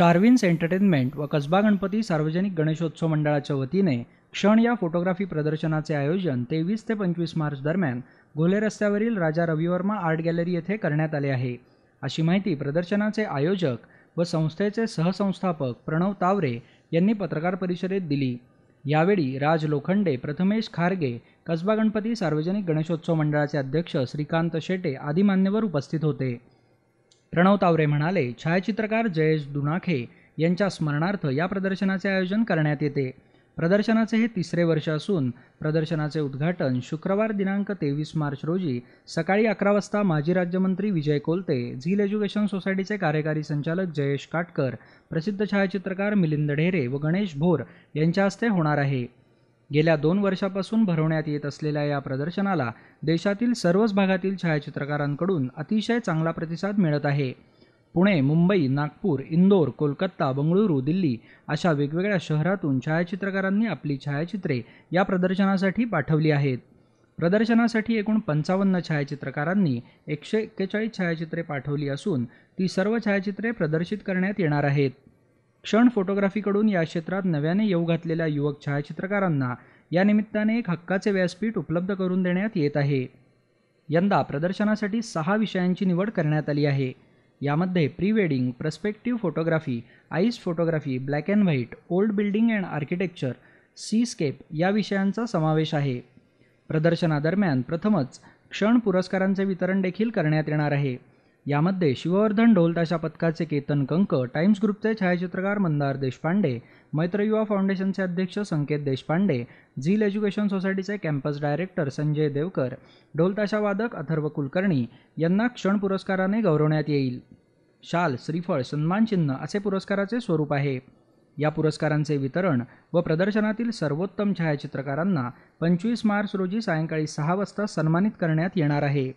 स्टारविन्स entertainment व कसबा गणपती सार्वजनिक गणेशोत्सव मंडळाच्या वतीने क्षण या फोटोग्राफी प्रदर्शनाचे आयोजन तेवीस ते पंचवीस मार्च दरम्यान घोले रस्त्यावरील राजा रविवर्मा आर्ट गॅलरी येथे करण्यात आले आहे अशी माहिती प्रदर्शनाचे आयोजक व संस्थेचे सहसंस्थापक प्रणव तावरे यांनी पत्रकार परिषदेत दिली यावेळी राज लोखंडे प्रथमेश खारगे कसबा गणपती सार्वजनिक गणेशोत्सव मंडळाचे अध्यक्ष श्रीकांत शेटे आदी मान्यवर उपस्थित होते प्रणव तावरे म्हणाले छायाचित्रकार जयेश दुनाखे यांच्या स्मरणार्थ या प्रदर्शनाचे आयोजन करण्यात येते प्रदर्शनाचे हे तिसरे वर्ष असून प्रदर्शनाचे उद्घाटन शुक्रवार दिनांक तेवीस मार्च रोजी सकाळी अकरा वाजता माजी राज्यमंत्री विजय कोलते झील एज्युकेशन सोसायटीचे कार्यकारी संचालक जयेश काटकर प्रसिद्ध छायाचित्रकार मिलिंद ढेरे व गणेश भोर यांच्या हस्ते होणार आहे गेल्या दोन वर्षापासून भरवण्यात येत असलेल्या या प्रदर्शनाला देशातील सर्वच भागातील छायाचित्रकारांकडून अतिशय चांगला प्रतिसाद मिळत आहे पुणे मुंबई नागपूर इंदोर कोलकाता बंगळुरू दिल्ली अशा वेगवेगळ्या शहरातून छायाचित्रकारांनी आपली छायाचित्रे या प्रदर्शनासाठी पाठवली आहेत प्रदर्शनासाठी एकूण पंचावन्न छायाचित्रकारांनी एकशे एक्केचाळीस छायाचित्रे पाठवली असून ती सर्व छायाचित्रे प्रदर्शित करण्यात येणार आहेत क्षण फोटोग्राफीकडून या क्षेत्रात नव्याने येऊ घातलेल्या युवक छायाचित्रकारांना या निमित्ताने एक हक्काचे व्यासपीठ उपलब्ध करून देण्यात येत आहे यंदा प्रदर्शनासाठी सहा विषयांची निवड करण्यात आली आहे यामध्ये pre wedding perspective photography ice photography black and white old building and architecture seascape या विषयांचा समावेश आहे प्रदर्शनादरम्यान प्रथमच क्षण पुरस्कारांचे वितरण देखील करण्यात येणार आहे यामध्ये शिववर्धन ढोलताशा पथकाचे केतन कंक टाइम्स ग्रुपचे छायाचित्रकार मंदार देशपांडे युवा फाउंडेशनचे अध्यक्ष संकेत देशपांडे झील एज्युकेशन सोसायटीचे कॅम्पस डायरेक्टर संजय देवकर ढोलताशा वादक अथर्व कुलकर्णी यांना क्षण पुरस्काराने गौरवण्यात येईल शाल श्रीफळ सन्मानचिन्ह असे पुरस्काराचे स्वरूप आहे या पुरस्कारांचे वितरण व प्रदर्शनातील सर्वोत्तम छायाचित्रकारांना पंचवीस मार्च रोजी सायंकाळी सहा वाजता सन्मानित करण्यात येणार आहे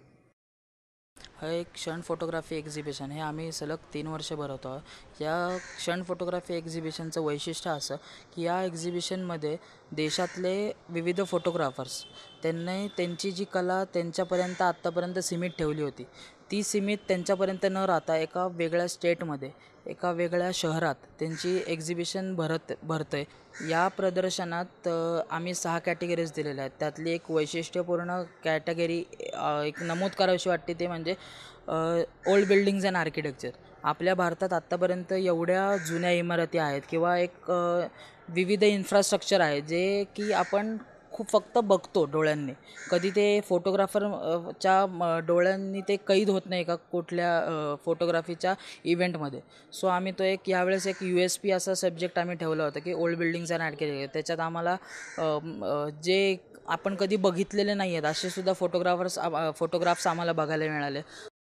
हा एक क्षण फोटोग्राफी एक्झिबिशन हे आम्ही सलग तीन वर्ष भरवतो या क्षण फोटोग्राफी एक्झिबिशनचं वैशिष्ट्य असं की या एक्झिबिशनमध्ये देशातले विविध फोटोग्राफर्स त्यांनी त्यांची जी कला त्यांच्यापर्यंत आत्तापर्यंत सीमित ठेवली होती ती सीमित त्यांच्यापर्यंत न राहता एका वेगळ्या स्टेटमध्ये एका वेगळ्या शहरात त्यांची एक्झिबिशन भरत भरतं आहे या प्रदर्शनात आम्ही सहा कॅटेगरीज दिलेल्या आहेत त्यातली एक वैशिष्ट्यपूर्ण कॅटेगरी एक नमूद करावीशी वाटते ते म्हणजे ओल्ड बिल्डिंग्ज अँड आर्किटेक्चर आपल्या भारतात आत्तापर्यंत एवढ्या जुन्या इमारती आहेत किंवा एक विविध इन्फ्रास्ट्रक्चर आहे जे की आपण खूप फक्त बघतो डोळ्यांनी कधी ते फोटोग्राफरच्या डोळ्यांनी ते कैद होत नाही का कुठल्या फोटोग्राफीच्या इव्हेंटमध्ये सो आम्ही तो एक यावेळेस एक यू एस पी असा सब्जेक्ट आम्ही ठेवला होता की ओल्ड बिल्डिंग्स ॲड केले त्याच्यात आम्हाला जे आपण कधी बघितलेले नाही आहेत असेसुद्धा फोटोग्राफर्स फोटोग्राफ्स आम्हाला बघायला मिळाले